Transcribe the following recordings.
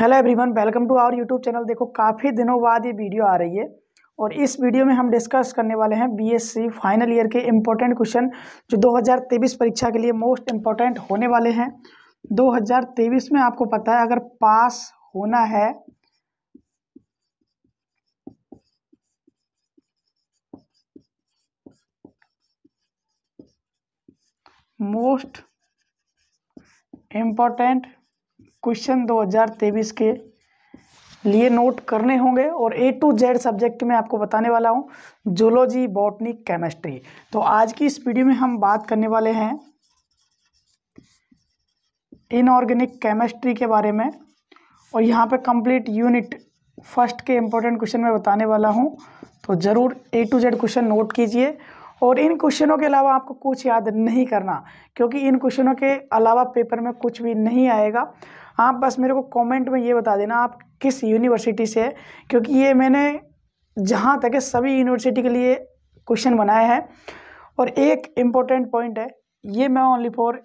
hello everyone welcome to our YouTube channel देखो काफ़ी दिनों बाद ये वीडियो आ रही है और इस वीडियो में हम डिस्कस करने वाले हैं बीएससी फाइनल ईयर के इम्पोर्टेंट क्वेश्चन जो 2023 परीक्षा के लिए मोस्ट इम्पोर्टेंट होने वाले हैं 2023 में आपको पता है अगर पास होना है मोस्ट इम्पॉर्टेंट क्वेश्चन 2023 के लिए नोट करने होंगे और ए टू जेड सब्जेक्ट में आपको बताने वाला हूँ जोलॉजी बॉटनी केमिस्ट्री तो आज की इस वीडियो में हम बात करने वाले हैं इनऑर्गेनिक केमिस्ट्री के बारे में और यहाँ पे कंप्लीट यूनिट फर्स्ट के इम्पोर्टेंट क्वेश्चन में बताने वाला हूँ तो ज़रूर A to Z question note कीजिए और इन क्वेश्चनों के अलावा आपको कुछ याद नहीं करना क्योंकि इन क्वेश्चनों के अलावा पेपर में कुछ भी नहीं आएगा आप बस मेरे को कमेंट में ये बता देना आप किस यूनिवर्सिटी से है क्योंकि ये मैंने जहाँ तक है सभी यूनिवर्सिटी के लिए क्वेश्चन बनाया है और एक इम्पोर्टेंट पॉइंट है ये मैं ओनली फॉर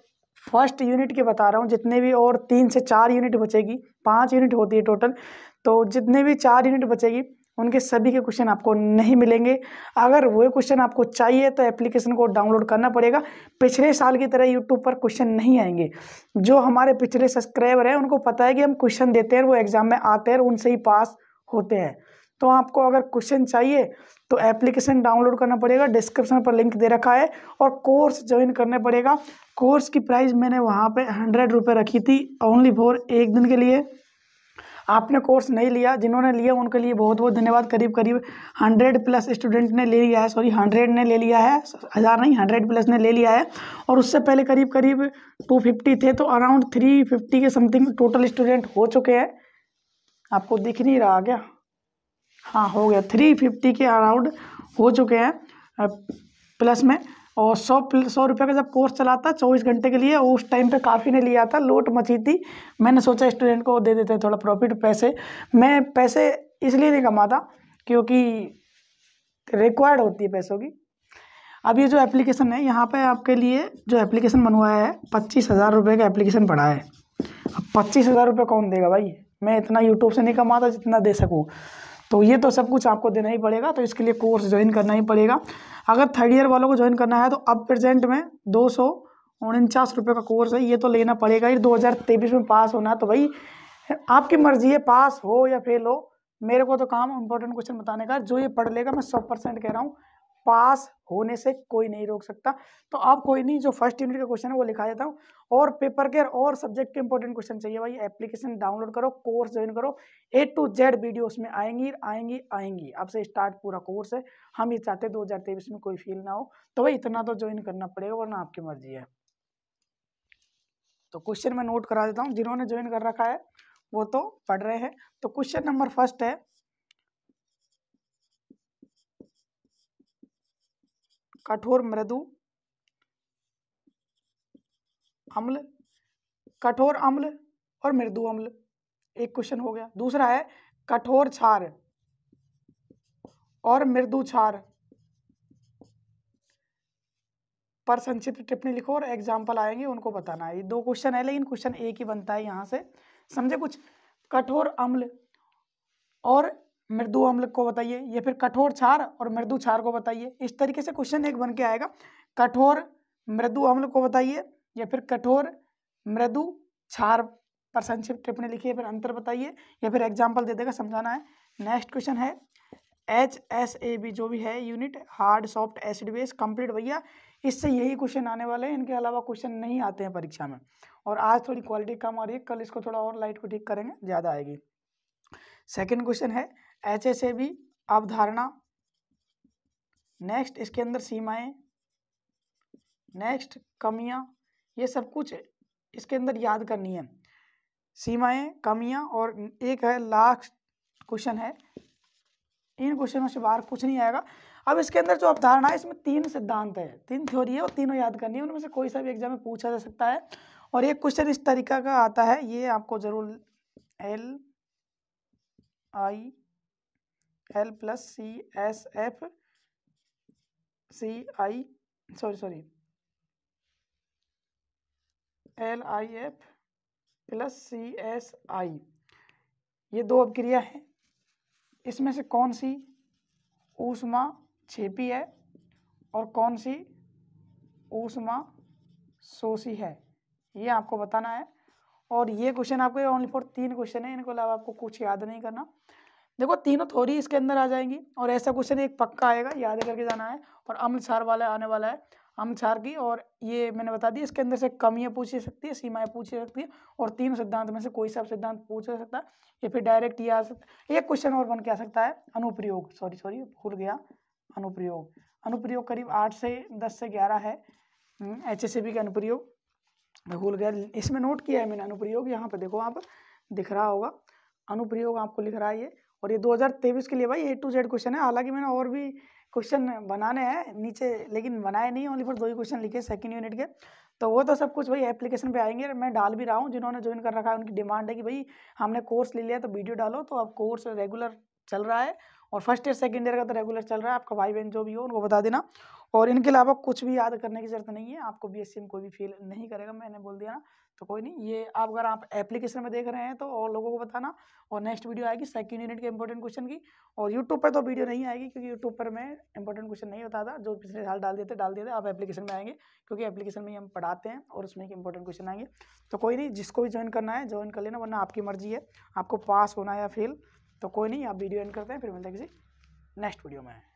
फर्स्ट यूनिट के बता रहा हूँ जितने भी और तीन से चार यूनिट बचेगी पाँच यूनिट होती है टोटल तो जितने भी चार यूनिट बचेगी उनके सभी के क्वेश्चन आपको नहीं मिलेंगे अगर वो क्वेश्चन आपको चाहिए तो एप्लीकेशन को डाउनलोड करना पड़ेगा पिछले साल की तरह यूट्यूब पर क्वेश्चन नहीं आएंगे जो हमारे पिछले सब्सक्राइबर हैं उनको पता है कि हम क्वेश्चन देते हैं वो एग्ज़ाम में आते हैं उनसे ही पास होते हैं तो आपको अगर क्वेश्चन चाहिए तो एप्लीकेशन डाउनलोड करना पड़ेगा डिस्क्रिप्शन पर लिंक दे रखा है और कोर्स ज्वाइन करने पड़ेगा कोर्स की प्राइस मैंने वहाँ पे हंड्रेड रुपये रखी थी ओनली फॉर एक दिन के लिए आपने कोर्स नहीं लिया जिन्होंने लिया उनके लिए बहुत बहुत धन्यवाद करीब करीब हंड्रेड प्लस स्टूडेंट ने ले लिया है सॉरी हंड्रेड ने ले लिया है हज़ार नहीं हंड्रेड प्लस ने ले लिया है और उससे पहले करीब करीब टू फिफ्टी थे तो अराउंड थ्री फिफ्टी के समथिंग टोटल स्टूडेंट हो चुके हैं आपको दिख नहीं रहा क्या हाँ हो गया थ्री फिफ्टी के अराउंड हो चुके हैं प्लस में और सौ सौ रुपये का जब कोर्स चला था चौबीस घंटे के लिए उस टाइम पे काफ़ी ने लिया था लोट मची थी मैंने सोचा स्टूडेंट को दे देते हैं थोड़ा प्रॉफिट पैसे मैं पैसे इसलिए नहीं कमाता क्योंकि रिक्वायर्ड होती है पैसों की अब ये जो एप्लीकेशन है यहाँ पे आपके लिए जो एप्लीकेशन बनवाया है पच्चीस हज़ार रुपये का एप्लीकेशन पड़ा है अब पच्चीस हज़ार रुपये कौन देगा भाई मैं इतना यूट्यूब से नहीं कमाता जितना दे सकूँ तो ये तो सब कुछ आपको देना ही पड़ेगा तो इसके लिए कोर्स ज्वाइन करना ही पड़ेगा अगर थर्ड ईयर वालों को ज्वाइन करना है तो अब प्रेजेंट में दो सौ उनचास रुपये का कोर्स है ये तो लेना पड़ेगा ये दो हज़ार तेईस में पास होना तो भाई आपकी मर्जी है पास हो या फेल हो मेरे को तो काम इंपॉर्टेंट क्वेश्चन बताने का जो ये पढ़ लेगा मैं सौ परसेंट कह रहा हूँ पास होने से कोई नहीं रोक सकता तो आप कोई नहीं जो फर्स्ट यूनिट का क्वेश्चन है वो लिखा देता हूँ और पेपर के और सब्जेक्ट के इंपॉर्टेंट क्वेश्चन चाहिए भाई एप्लीकेशन डाउनलोड करो कोर्स ज्वाइन करो ए टू जेड वीडियो उसमें आएंगी आएंगी आएंगी आपसे स्टार्ट पूरा कोर्स है हम ये चाहते दो हज़ार तेईस में कोई फील ना हो तो भाई इतना तो ज्वाइन करना पड़ेगा वरना आपकी मर्जी है तो क्वेश्चन मैं नोट करा देता हूँ जिन्होंने ज्वाइन कर रखा है वो तो पढ़ रहे हैं तो क्वेश्चन नंबर फर्स्ट है कठोर मृदु अम्ल कठोर अम्ल और मृदु अम्ल एक क्वेश्चन हो गया दूसरा है कठोर क्षार और मृदु क्षार पर संक्षिप्त टिप्पणी लिखो और एग्जाम्पल आएंगे उनको बताना है ये दो क्वेश्चन है लेकिन क्वेश्चन एक ही बनता है यहाँ से समझे कुछ कठोर अम्ल और मृदु अम्ल को बताइए या फिर कठोर छार और मृदु छार को बताइए इस तरीके से क्वेश्चन एक बन के आएगा कठोर मृदु अम्ल को बताइए या फिर कठोर मृदु छार पर संक्षिप्त टिप्पणी लिखिए फिर अंतर बताइए या फिर एग्जाम्पल दे देगा समझाना है नेक्स्ट क्वेश्चन है एच एस ए बी जो भी है unit hard soft acid base complete भैया इससे यही क्वेश्चन आने वाले हैं इनके अलावा क्वेश्चन नहीं आते हैं परीक्षा में और आज थोड़ी क्वालिटी कम आ रही है कल इसको थोड़ा और लाइट को ठीक करेंगे ज़्यादा आएगी सेकेंड क्वेश्चन है एच ए बी भी अवधारणा नेक्स्ट इसके अंदर सीमाएं नेक्स्ट कमियां ये सब कुछ इसके अंदर याद करनी है सीमाएं कमियां और एक है लास्ट क्वेश्चन है इन क्वेश्चनों से बाहर कुछ नहीं आएगा अब इसके अंदर जो अवधारणा है इसमें तीन सिद्धांत है तीन थ्योरी है और तीनों याद करनी है उनमें से कोई सा भी एग्जाम में पूछा जा सकता है और एक क्वेश्चन इस तरीका का आता है ये आपको ज़रूर L I L plus C S F C I sorry sorry L I F plus C S I ये दो अभिक्रिया है इसमें से कौन सी ऊष्मा छेपी है और कौन सी ऊष्मा सोसी है ये आपको बताना है और ये क्वेश्चन आपको ओनली फॉर तीन क्वेश्चन है इनको अलावा आपको कुछ याद नहीं करना देखो तीनों थोड़ी इसके अंदर आ जाएंगी और ऐसा क्वेश्चन एक पक्का आएगा याद करके जाना है और अम्ल छार वाला आने वाला है अम्ल छार की और ये मैंने बता दी इसके अंदर से कमियाँ पूछी सकती है सीमाएँ पूछी सकती है और तीनों सिद्धांत में से कोई सा सिद्धांत पूछ सकता है या फिर डायरेक्ट ये आ सकता एक क्वेश्चन और बन के आ सकता है अनुप्रयोग सॉरी सॉरी भूल गया अनुप्रयोग अनुप्रयोग करीब आठ से दस से ग्यारह है एच हम्म, एस के अनुप्रयोग मैं भूल गया इसमें नोट किया है मैंने अनुप्रयोग यहाँ पर देखो आप दिख रहा होगा अनुप्रयोग आपको लिख रहा है ये और ये 2023 के लिए भाई ए टू जेड क्वेश्चन है हालांकि मैंने और भी क्वेश्चन बनाने हैं नीचे लेकिन बनाए नहीं ओनली फॉर दो ही क्वेश्चन लिखे सेकंड यूनिट के तो वो तो सब कुछ भाई एप्लीकेशन पे आएंगे मैं डाल भी रहा हूँ जिन्होंने ज्वाइन कर रखा है उनकी डिमांड है कि भाई हमने कोर्स ले लिया तो वीडियो डालो तो अब कोर्स रेगुलर चल रहा है और फर्स्ट ईयर सेकेंड ईयर का तो रेगुलर चल रहा है आपका भाई बहन जो भी हो उनको बता देना और इनके अलावा कुछ भी याद करने की जरूरत नहीं है आपको बी में कोई भी फील नहीं करेगा मैंने बोल दिया ना तो कोई नहीं ये आप अगर आप एप्लीकेशन में देख रहे हैं तो और लोगों को बताना और नेक्स्ट वीडियो आएगी सेकेंड यूनिट के इंपॉर्टेंट क्वेश्चन की और यूट्यूब पर तो वीडियो नहीं आएगी क्योंकि यूट्यूब पर मैं इंपॉर्टेंट क्वेश्चन नहीं होता था जो पिछले साल डाल देते डाल देते आप एप्लीकेशन में आएंगे क्योंकि एप्लीकेशन में हम पढ़ाते हैं और उसमें एक इंपॉर्टेंट क्वेश्चन आएंगे तो कोई नहीं जिसको भी ज्वाइन करना है ज्वाइन कर लेना वरना आपकी मर्जी है आपको पास होना या फेल तो कोई नहीं आप वीडियो एंड करते हैं फिर मिलते हैं किसी नेक्स्ट वीडियो में